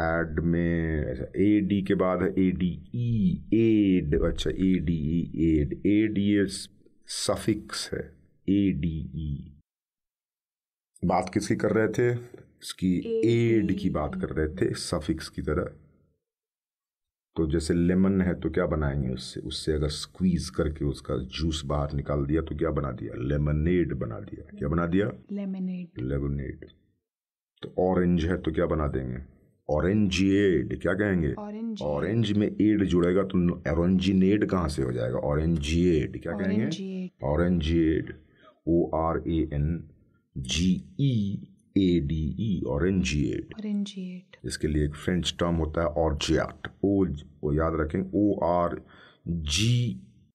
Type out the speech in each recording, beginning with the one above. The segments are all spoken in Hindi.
एड में ए डी के बाद है ए डी ई एड अच्छा A D E ade D S suffix है ए डी ई बात किसकी कर रहे थे इसकी एड की बात कर रहे थे सफिक्स की तरह तो जैसे लेमन है तो क्या बनाएंगे उससे उससे अगर स्क्वीज करके उसका जूस बाहर निकाल दिया तो क्या बना दिया लेमनेड बना दिया क्या बना दिया लेमनेड लेमनेड तो ऑरेंज है तो क्या बना देंगे ऑरेंजिएड क्या कहेंगे ऑरेंज में एड जुड़ेगा तो ऑरेंजिनेड कहाँ से हो जाएगा ऑरेंजिएड क्या कहेंगे orangeade O R A N G E A D E orangeade e e, orangeate इसके लिए एक फ्रेंच टर्म होता है ऑर्जियाट ओ वो याद रखें O R G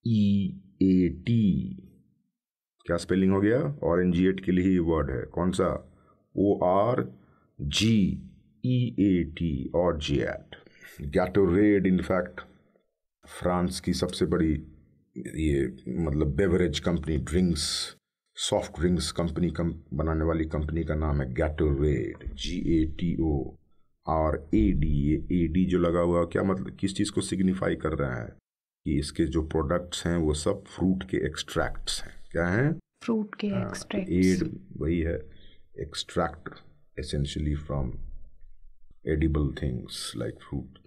E A T क्या स्पेलिंग हो गया ऑरेंजिएट के लिए ही वर्ड है कौन सा ओ आर जी EAT और G eat Gatorade in fact France की सबसे बड़ी ये मतलब beverage company drinks soft drinks company कम बनाने वाली कंपनी का नाम है Gatorade G A T O R A D ये ए डी जो लगा हुआ क्या मतलब किस चीज़ को सिग्निफाई कर रहा है कि इसके जो प्रोडक्ट्स हैं वो सब फ्रूट के एक्सट्रैक्ट्स हैं क्या हैं फ्रूट के एक्सट्रैक्ट हाँ, एड वही है extract essentially from edible things like fruit